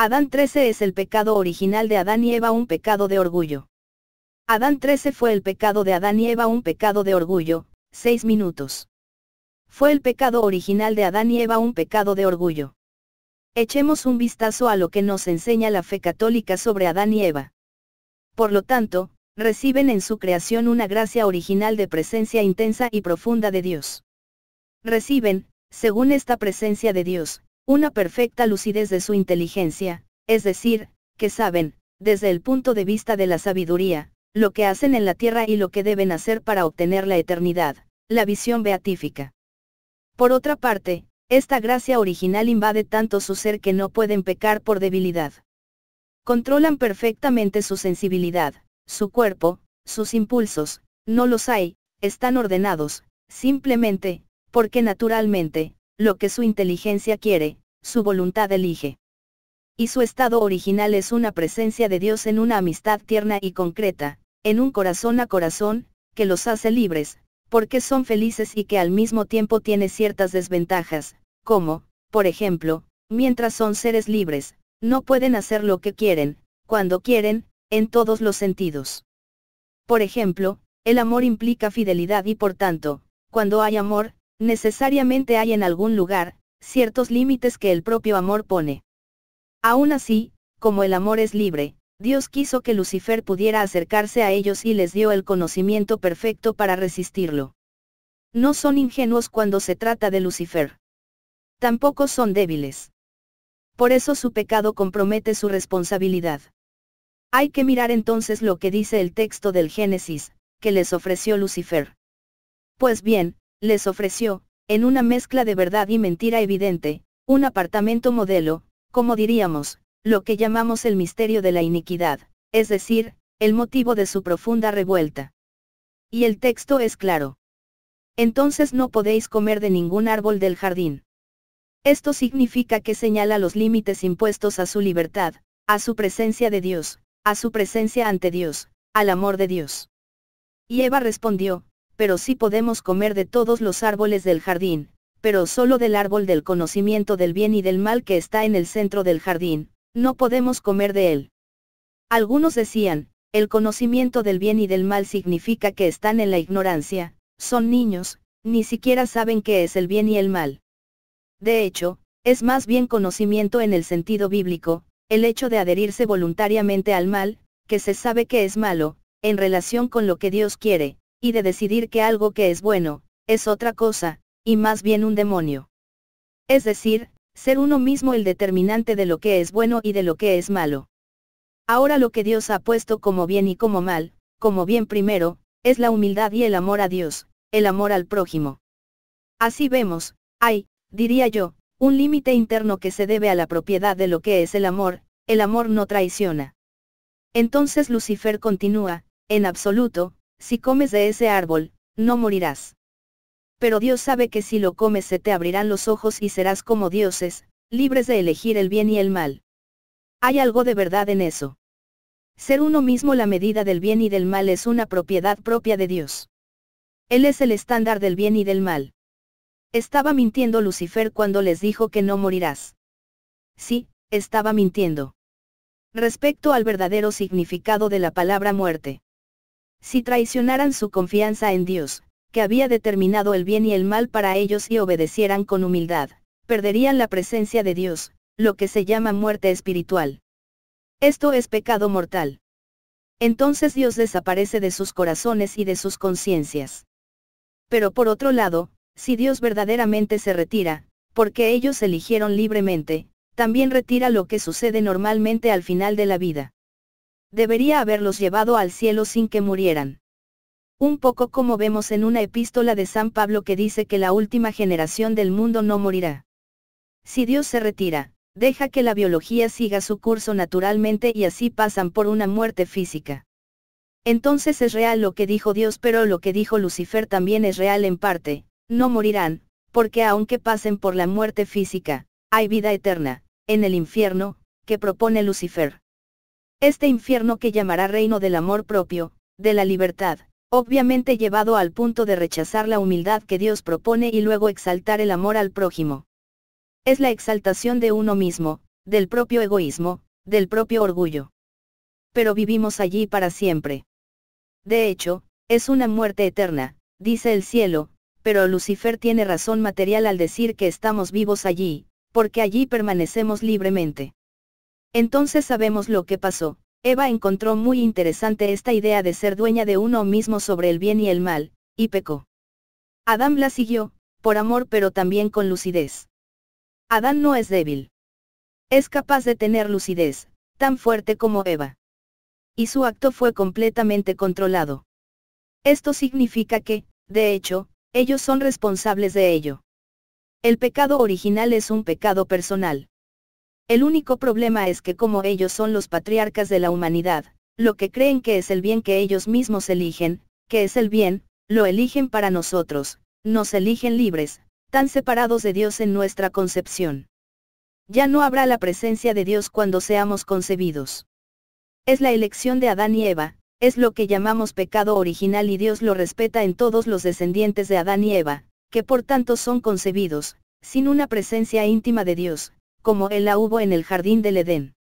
Adán 13 es el pecado original de Adán y Eva, un pecado de orgullo. Adán 13 fue el pecado de Adán y Eva, un pecado de orgullo, 6 minutos. Fue el pecado original de Adán y Eva, un pecado de orgullo. Echemos un vistazo a lo que nos enseña la fe católica sobre Adán y Eva. Por lo tanto, reciben en su creación una gracia original de presencia intensa y profunda de Dios. Reciben, según esta presencia de Dios, una perfecta lucidez de su inteligencia, es decir, que saben, desde el punto de vista de la sabiduría, lo que hacen en la tierra y lo que deben hacer para obtener la eternidad, la visión beatífica. Por otra parte, esta gracia original invade tanto su ser que no pueden pecar por debilidad. Controlan perfectamente su sensibilidad, su cuerpo, sus impulsos, no los hay, están ordenados, simplemente, porque naturalmente, lo que su inteligencia quiere, su voluntad elige. Y su estado original es una presencia de Dios en una amistad tierna y concreta, en un corazón a corazón, que los hace libres, porque son felices y que al mismo tiempo tiene ciertas desventajas, como, por ejemplo, mientras son seres libres, no pueden hacer lo que quieren, cuando quieren, en todos los sentidos. Por ejemplo, el amor implica fidelidad y por tanto, cuando hay amor, necesariamente hay en algún lugar, ciertos límites que el propio amor pone. Aún así, como el amor es libre, Dios quiso que Lucifer pudiera acercarse a ellos y les dio el conocimiento perfecto para resistirlo. No son ingenuos cuando se trata de Lucifer. Tampoco son débiles. Por eso su pecado compromete su responsabilidad. Hay que mirar entonces lo que dice el texto del Génesis, que les ofreció Lucifer. Pues bien, les ofreció, en una mezcla de verdad y mentira evidente, un apartamento modelo, como diríamos, lo que llamamos el misterio de la iniquidad, es decir, el motivo de su profunda revuelta. Y el texto es claro. Entonces no podéis comer de ningún árbol del jardín. Esto significa que señala los límites impuestos a su libertad, a su presencia de Dios, a su presencia ante Dios, al amor de Dios. Y Eva respondió, pero sí podemos comer de todos los árboles del jardín, pero solo del árbol del conocimiento del bien y del mal que está en el centro del jardín, no podemos comer de él. Algunos decían, el conocimiento del bien y del mal significa que están en la ignorancia, son niños, ni siquiera saben qué es el bien y el mal. De hecho, es más bien conocimiento en el sentido bíblico, el hecho de adherirse voluntariamente al mal, que se sabe que es malo, en relación con lo que Dios quiere, y de decidir que algo que es bueno, es otra cosa, y más bien un demonio. Es decir, ser uno mismo el determinante de lo que es bueno y de lo que es malo. Ahora lo que Dios ha puesto como bien y como mal, como bien primero, es la humildad y el amor a Dios, el amor al prójimo. Así vemos, hay, diría yo, un límite interno que se debe a la propiedad de lo que es el amor, el amor no traiciona. Entonces Lucifer continúa, en absoluto, si comes de ese árbol, no morirás. Pero Dios sabe que si lo comes se te abrirán los ojos y serás como dioses, libres de elegir el bien y el mal. Hay algo de verdad en eso. Ser uno mismo la medida del bien y del mal es una propiedad propia de Dios. Él es el estándar del bien y del mal. Estaba mintiendo Lucifer cuando les dijo que no morirás. Sí, estaba mintiendo. Respecto al verdadero significado de la palabra muerte. Si traicionaran su confianza en Dios, que había determinado el bien y el mal para ellos y obedecieran con humildad, perderían la presencia de Dios, lo que se llama muerte espiritual. Esto es pecado mortal. Entonces Dios desaparece de sus corazones y de sus conciencias. Pero por otro lado, si Dios verdaderamente se retira, porque ellos eligieron libremente, también retira lo que sucede normalmente al final de la vida. Debería haberlos llevado al cielo sin que murieran. Un poco como vemos en una epístola de San Pablo que dice que la última generación del mundo no morirá. Si Dios se retira, deja que la biología siga su curso naturalmente y así pasan por una muerte física. Entonces es real lo que dijo Dios pero lo que dijo Lucifer también es real en parte, no morirán, porque aunque pasen por la muerte física, hay vida eterna, en el infierno, que propone Lucifer. Este infierno que llamará reino del amor propio, de la libertad, obviamente llevado al punto de rechazar la humildad que Dios propone y luego exaltar el amor al prójimo. Es la exaltación de uno mismo, del propio egoísmo, del propio orgullo. Pero vivimos allí para siempre. De hecho, es una muerte eterna, dice el cielo, pero Lucifer tiene razón material al decir que estamos vivos allí, porque allí permanecemos libremente. Entonces sabemos lo que pasó. Eva encontró muy interesante esta idea de ser dueña de uno mismo sobre el bien y el mal, y pecó. Adán la siguió, por amor pero también con lucidez. Adán no es débil. Es capaz de tener lucidez, tan fuerte como Eva. Y su acto fue completamente controlado. Esto significa que, de hecho, ellos son responsables de ello. El pecado original es un pecado personal. El único problema es que como ellos son los patriarcas de la humanidad, lo que creen que es el bien que ellos mismos eligen, que es el bien, lo eligen para nosotros, nos eligen libres, tan separados de Dios en nuestra concepción. Ya no habrá la presencia de Dios cuando seamos concebidos. Es la elección de Adán y Eva, es lo que llamamos pecado original y Dios lo respeta en todos los descendientes de Adán y Eva, que por tanto son concebidos, sin una presencia íntima de Dios, como él la hubo en el jardín del Edén.